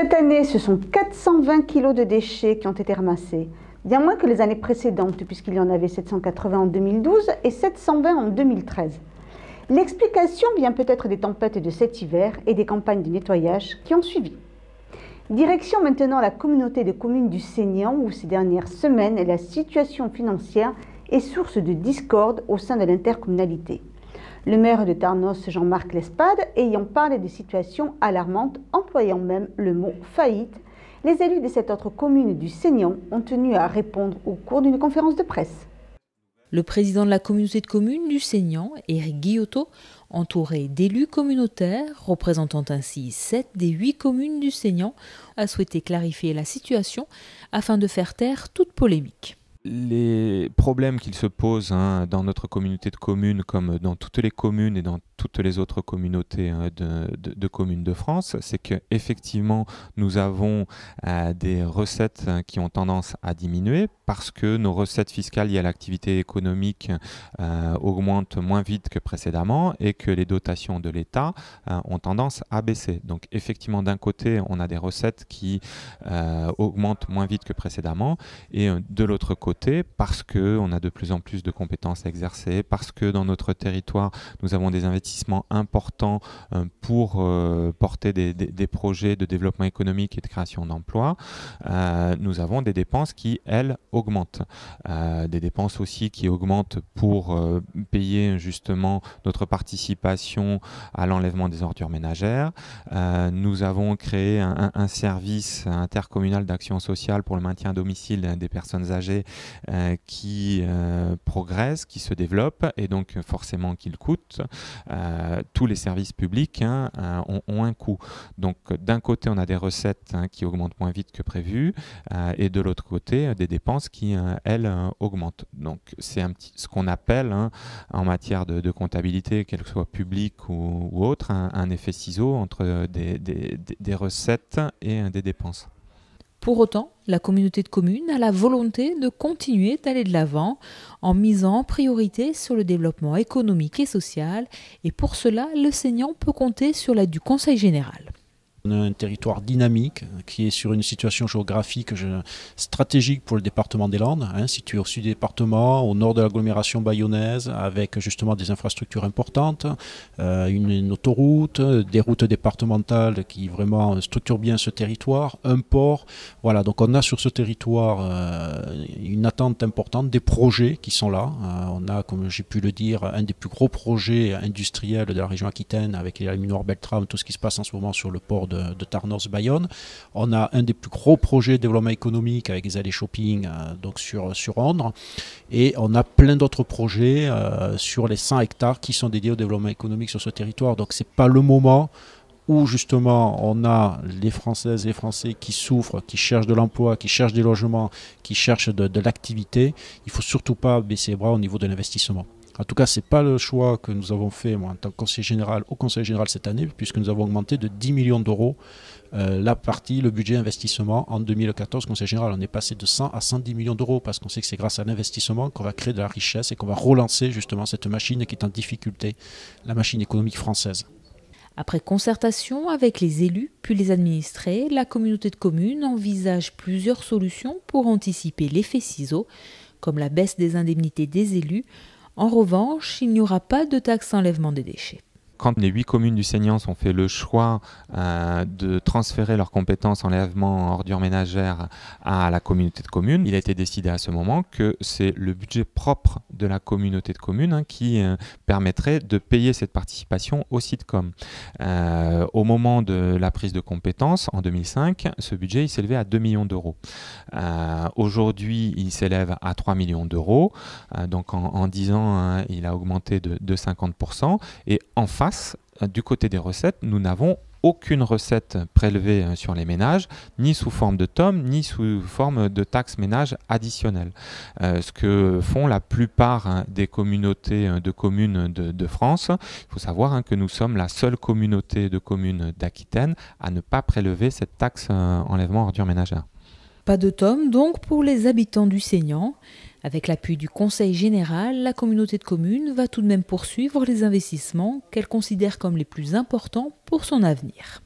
Cette année, ce sont 420 kilos de déchets qui ont été ramassés, bien moins que les années précédentes, puisqu'il y en avait 780 en 2012 et 720 en 2013. L'explication vient peut-être des tempêtes de cet hiver et des campagnes de nettoyage qui ont suivi. Direction maintenant la communauté de communes du Sénian, où ces dernières semaines, la situation financière est source de discorde au sein de l'intercommunalité. Le maire de Tarnos, Jean-Marc Lespade, ayant parlé de situations alarmantes, employant même le mot faillite, les élus de cette autre commune du Seignan ont tenu à répondre au cours d'une conférence de presse. Le président de la communauté de communes du Seignan, Eric Guillotot, entouré d'élus communautaires, représentant ainsi 7 des 8 communes du Seignan, a souhaité clarifier la situation afin de faire taire toute polémique les problèmes qu'ils se posent hein, dans notre communauté de communes, comme dans toutes les communes et dans toutes les autres communautés hein, de, communes de France, c'est qu'effectivement, nous avons euh, des recettes hein, qui ont tendance à diminuer parce que nos recettes fiscales liées à l'activité économique euh, augmentent moins vite que précédemment et que les dotations de l'État euh, ont tendance à baisser. Donc effectivement, d'un côté, on a des recettes qui augmentent moins vite que précédemment et de l'autre côté, parce qu'on a de plus en plus de compétences à exercer, parce que dans notre territoire, nous avons des investissements important euh, pour euh, porter des, projets de développement économique et de création d'emplois, euh, nous avons des dépenses qui, elles, augmentent. des dépenses aussi qui augmentent pour payer justement notre participation à l'enlèvement des ordures ménagères. nous avons créé un, un service intercommunal d'action sociale pour le maintien à domicile des personnes âgées qui progresse, qui se développe et donc forcément qu'il coûte. Euh, tous les services publics hein, euh, ont, un coût. Donc d'un côté, on a des recettes hein, qui augmentent moins vite que prévu, euh, et de l'autre côté, des dépenses qui, elles, augmentent. Donc c'est un petit, ce qu'on appelle hein, en matière de, comptabilité, qu'elle soit publique ou, autre, un, effet ciseau entre des recettes et des dépenses. Pour autant, la communauté de communes a la volonté de continuer d'aller de l'avant en misant en priorité sur le développement économique et social, et pour cela, le saignant peut compter sur l'aide du Conseil général un territoire dynamique euh, qui est sur une situation géographique stratégique pour le département des Landes, hein, situé au sud du département, au nord de l'agglomération bayonnaise, avec justement des infrastructures importantes, euh, une, autoroute, des routes départementales qui vraiment structurent bien ce territoire, un port. Voilà, donc on a sur ce territoire euh, une attente importante, des projets qui sont là. on a, comme j'ai pu le dire, un des plus gros projets industriels de la région Aquitaine avec les minoires Beltram, tout ce qui se passe en ce moment sur le port de de, Bayonne. On a un des plus gros projets de développement économique avec les allées shopping euh, donc sur, sur Et on a plein d'autres projets euh, sur les 100 hectares qui sont dédiés au développement économique sur ce territoire. Donc ce n'est pas le moment où justement on a les Françaises et les Français qui souffrent, qui cherchent de l'emploi, qui cherchent des logements, qui cherchent de, l'activité, il ne faut surtout pas baisser les bras au niveau de l'investissement. En tout cas, ce n'est pas le choix que nous avons fait moi, en tant que conseiller général au Conseil général cette année, puisque nous avons augmenté de 10 millions d'euros euh, la partie, le budget investissement en 2014, Conseil général. On est passé de 100 à 110 millions d'euros parce qu'on sait que c'est grâce à l'investissement qu'on va créer de la richesse et qu'on va relancer justement cette machine qui est en difficulté, la machine économique française. Après concertation avec les élus puis les administrés, la communauté de communes envisage plusieurs solutions pour anticiper l'effet ciseau, comme la baisse des indemnités des élus, en revanche, il n'y aura pas de taxe enlèvement des déchets. Quand les huit communes du Seignance ont fait le choix euh, de transférer leurs compétences en enlèvement ordures ménagère à la communauté de communes, il a été décidé à ce moment que c'est le budget propre de la communauté de communes hein, qui euh, permettrait de payer cette participation au sitcom. Euh, au moment de la prise de compétences, en 2005, ce budget s'élevait à 2 millions d'euros. Aujourd'hui, il s'élève à 3 millions d'euros. donc en, 10 ans, hein, il a augmenté de, 50%. Et enfin, euh, du côté des recettes, nous n'avons aucune recette prélevée euh, sur les ménages, ni sous forme de tomes, ni sous forme de taxes ménages additionnelles. Euh, ce que font la plupart hein, des communautés de communes de, France. Il faut savoir hein, que nous sommes la seule communauté de communes d'Aquitaine à ne pas prélever cette taxe enlèvement ordure ménagère. Pas de tomes donc pour les habitants du Seignan. Avec l'appui du Conseil général, la communauté de communes va tout de même poursuivre les investissements qu'elle considère comme les plus importants pour son avenir.